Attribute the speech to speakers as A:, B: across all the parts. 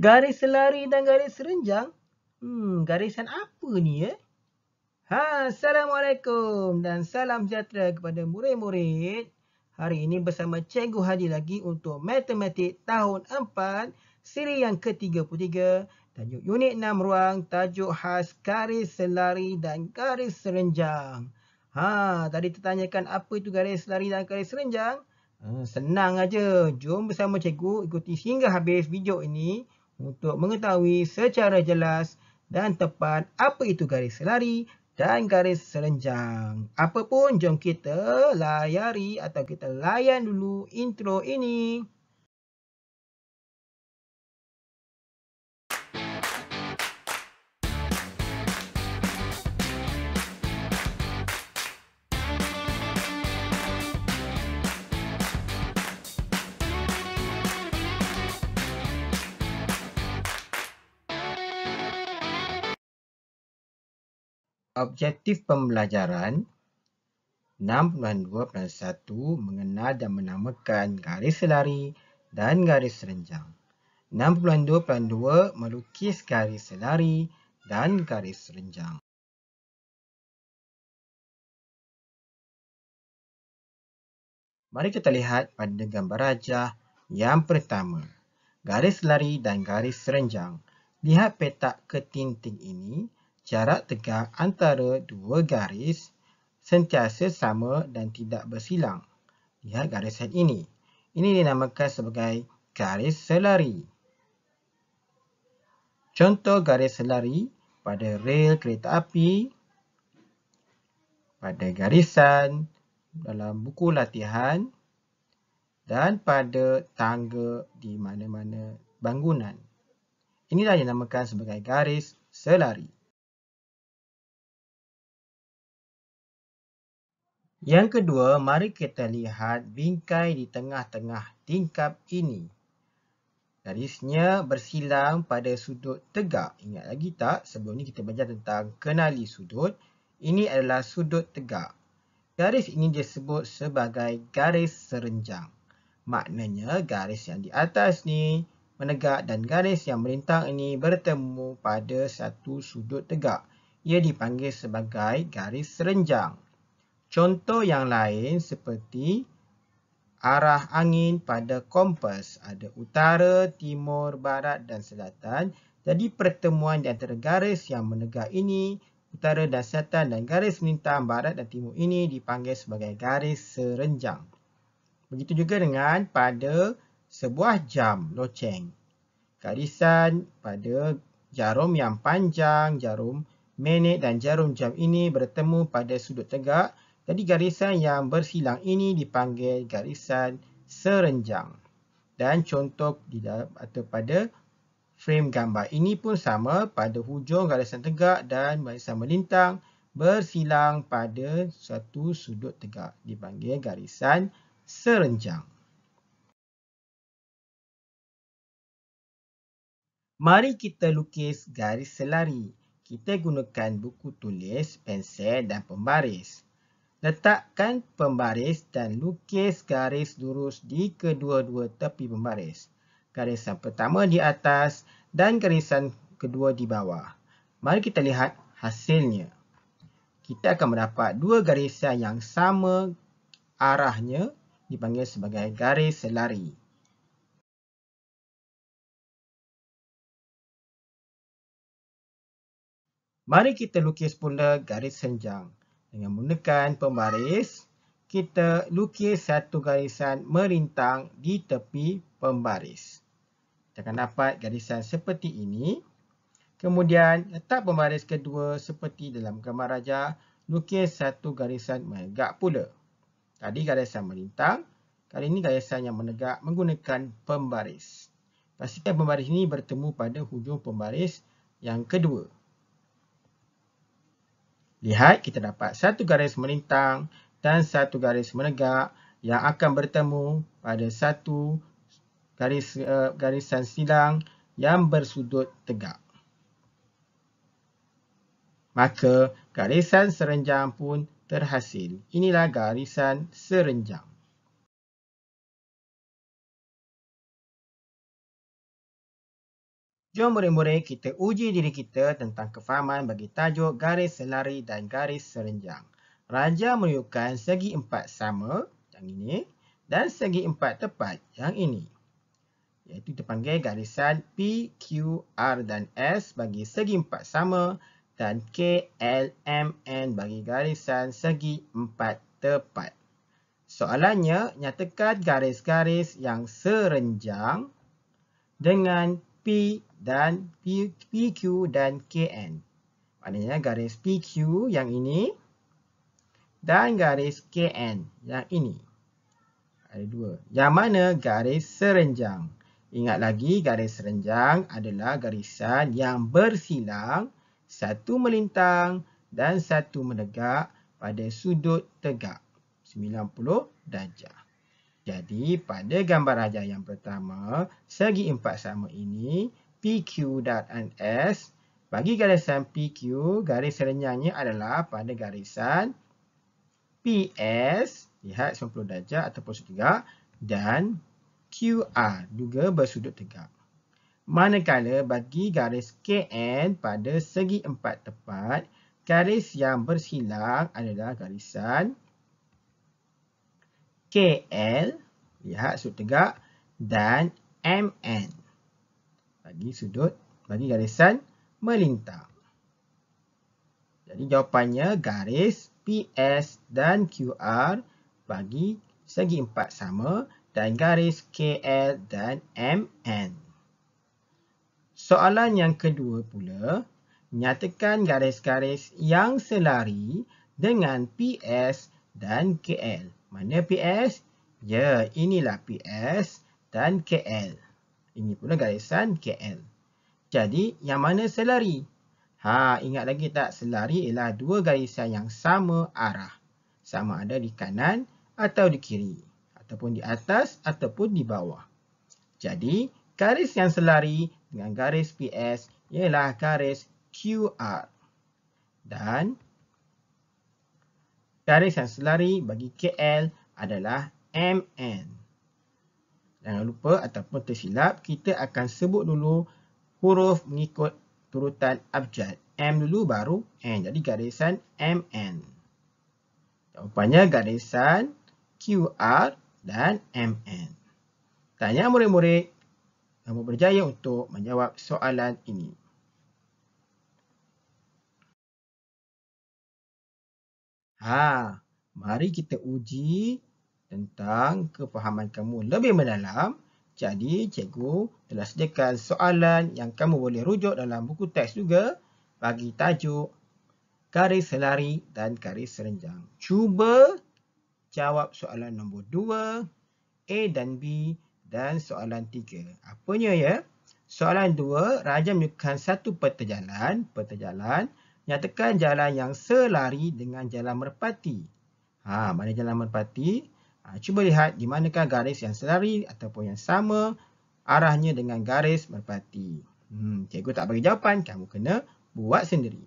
A: Garis selari dan garis renjang? Hmm, garisan apa ni ya? Eh? Ha, Assalamualaikum dan salam sejahtera kepada murid-murid. Hari ini bersama Cikgu Hadi lagi untuk Matematik Tahun 4, siri yang ke-33, tajuk unit 6 ruang, tajuk khas garis selari dan garis renjang. Ha, tadi tertanyakan apa itu garis selari dan garis renjang? Hmm, senang aja. Jom bersama cikgu ikuti sehingga habis video ini untuk mengetahui secara jelas dan tepat apa itu garis lari dan garis selenjang. Apapun, jom kita layari atau kita layan dulu intro ini. Objektif pembelajaran 6.2.1 mengenal dan menamakan garis selari dan garis renjang. 6.2.2 melukis garis selari dan garis renjang. Mari kita lihat pada gambar rajah yang pertama. Garis selari dan garis renjang. Lihat petak ketinting ini jarak tegak antara dua garis sentiasa sama dan tidak bersilang. Lihat garis set ini. Ini dinamakan sebagai garis selari. Contoh garis selari pada rel kereta api, pada garisan dalam buku latihan dan pada tangga di mana-mana bangunan. Inilah yang dinamakan sebagai garis selari. Yang kedua, mari kita lihat bingkai di tengah-tengah tingkap ini. Garisnya bersilang pada sudut tegak. Ingat lagi tak? Sebelum ini kita belajar tentang kenali sudut. Ini adalah sudut tegak. Garis ini disebut sebagai garis serenjang. Maknanya garis yang di atas ni menegak dan garis yang merintang ini bertemu pada satu sudut tegak. Ia dipanggil sebagai garis serenjang. Contoh yang lain seperti arah angin pada kompas. Ada utara, timur, barat dan selatan. Jadi pertemuan di antara garis yang menegak ini, utara dan selatan dan garis melintang barat dan timur ini dipanggil sebagai garis serenjang. Begitu juga dengan pada sebuah jam loceng. Garisan pada jarum yang panjang, jarum minit dan jarum jam ini bertemu pada sudut tegak jadi garisan yang bersilang ini dipanggil garisan serenjang. Dan contoh di dalam atau pada frame gambar ini pun sama pada hujung garisan tegak dan garisan melintang bersilang pada satu sudut tegak dipanggil garisan serenjang. Mari kita lukis garis selari. Kita gunakan buku tulis, pensel dan pembaris. Letakkan pembaris dan lukis garis lurus di kedua-dua tepi pembaris. Garisan pertama di atas dan garisan kedua di bawah. Mari kita lihat hasilnya. Kita akan mendapat dua garisan yang sama arahnya dipanggil sebagai garis selari. Mari kita lukis pula garis senjang. Dengan menggunakan pembaris, kita lukis satu garisan merintang di tepi pembaris. Kita akan dapat garisan seperti ini. Kemudian, letak pembaris kedua seperti dalam gambar raja, lukis satu garisan menegak pula. Tadi garisan merintang, kali ini garisan yang menegak menggunakan pembaris. Pastikan pembaris ini bertemu pada hujung pembaris yang kedua. Lihat, kita dapat satu garis merintang dan satu garis menegak yang akan bertemu pada satu garis uh, garisan silang yang bersudut tegak. Maka, garisan serenjang pun terhasil. Inilah garisan serenjang. Jom murid-murid kita uji diri kita tentang kefahaman bagi tajuk garis selari dan garis serenjang. Raja menunjukkan segi empat sama yang ini dan segi empat tepat yang ini. Iaitu terpanggil garisan P, Q, R dan S bagi segi empat sama dan K, L, M, N bagi garisan segi empat tepat. Soalannya, nyatakan garis-garis yang serenjang dengan P, dan P, PQ dan KN. Maknanya garis PQ yang ini dan garis KN yang ini. Ada dua. Yang mana garis serenjang? Ingat lagi garis serenjang adalah garisan yang bersilang satu melintang dan satu menegak pada sudut tegak 90 darjah. Jadi pada gambar rajah yang pertama, segi empat sama ini PQ PQ.S. Bagi garisan PQ, garis renyahnya adalah pada garisan PS, lihat 90 darjah ataupun sudut tegak, dan QR juga bersudut tegak. Manakala bagi garis KN pada segi empat tepat, garis yang bersilang adalah garisan KL, lihat sudut tegak, dan MN bagi sudut bagi garisan melintang. Jadi jawapannya garis PS dan QR bagi segi empat sama dan garis KL dan MN. Soalan yang kedua pula, nyatakan garis-garis yang selari dengan PS dan KL. Mana PS? Ya, inilah PS dan KL. Ini pula garisan KL. Jadi, yang mana selari? Ha, ingat lagi tak? Selari ialah dua garisan yang sama arah. Sama ada di kanan atau di kiri. Ataupun di atas ataupun di bawah. Jadi, garis yang selari dengan garis PS ialah garis QR. Dan, garis yang selari bagi KL adalah MN jangan lupa ataupun tersilap, kita akan sebut dulu huruf mengikut turutan abjad. M dulu baru N. Jadi garisan MN. Jawapannya garisan QR dan MN. Tanya murid-murid yang berjaya untuk menjawab soalan ini. Ha, mari kita uji tentang kefahaman kamu lebih mendalam. Jadi, cikgu telah sediakan soalan yang kamu boleh rujuk dalam buku teks juga bagi tajuk garis selari dan garis serenjang. Cuba jawab soalan nombor 2, A dan B dan soalan 3. Apanya ya? Soalan 2, Raja menunjukkan satu peta jalan. Peta jalan, nyatakan jalan yang selari dengan jalan merpati. Ha, mana jalan merpati? Merpati. Ha, cuba lihat di manakah garis yang selari ataupun yang sama arahnya dengan garis merpati. Hmm, cikgu tak bagi jawapan, kamu kena buat sendiri.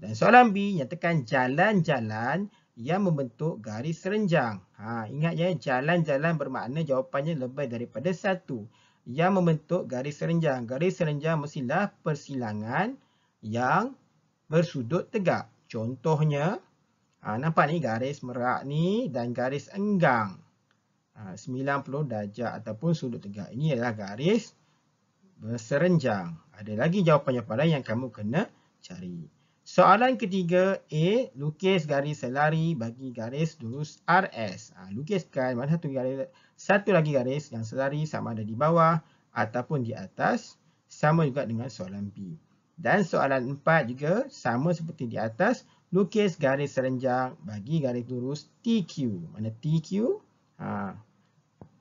A: Dan soalan B, nyatakan jalan-jalan yang membentuk garis renjang. Ha, ingat ya, jalan-jalan bermakna jawapannya lebih daripada satu. Yang membentuk garis renjang. Garis renjang mestilah persilangan yang bersudut tegak. Contohnya, Ha, nampak ni garis merak ni dan garis enggang. Ha, 90 darjah ataupun sudut tegak. Ini adalah garis berserenjang. Ada lagi jawapan-jawapan yang kamu kena cari. Soalan ketiga, A. Lukis garis selari bagi garis lurus RS. Ha, lukiskan mana satu, garis, satu lagi garis yang selari sama ada di bawah ataupun di atas. Sama juga dengan soalan B. Dan soalan empat juga sama seperti di atas lukis garis serenjang bagi garis lurus TQ. Mana TQ? Ha.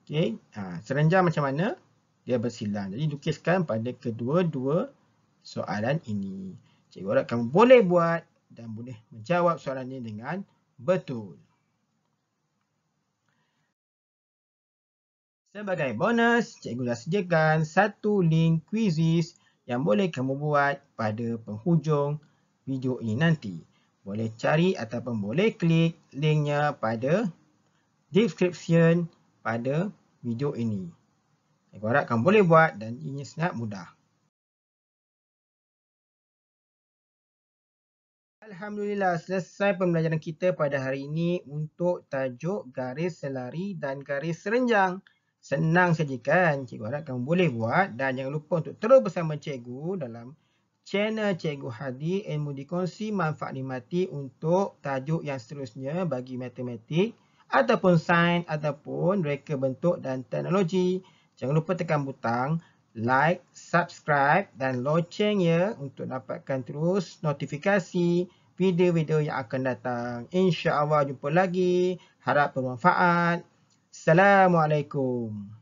A: Okey, ha. serenjang macam mana? Dia bersilang. Jadi lukiskan pada kedua-dua soalan ini. Cikgu harap kamu boleh buat dan boleh menjawab soalan ini dengan betul. Sebagai bonus, cikgu dah sediakan satu link kuisis yang boleh kamu buat pada penghujung video ini nanti boleh cari ataupun boleh klik linknya pada description pada video ini. Saya harap kamu boleh buat dan ini sangat mudah. Alhamdulillah selesai pembelajaran kita pada hari ini untuk tajuk garis selari dan garis serenjang. Senang saja kan? Cikgu harap kamu boleh buat dan jangan lupa untuk terus bersama cikgu dalam channel Cikgu Hadi ilmu dikongsi manfaat nikmati untuk tajuk yang seterusnya bagi matematik ataupun sains ataupun reka bentuk dan teknologi. Jangan lupa tekan butang like, subscribe dan loceng ya untuk dapatkan terus notifikasi video-video yang akan datang. Insya-Allah jumpa lagi. Harap bermanfaat. Assalamualaikum.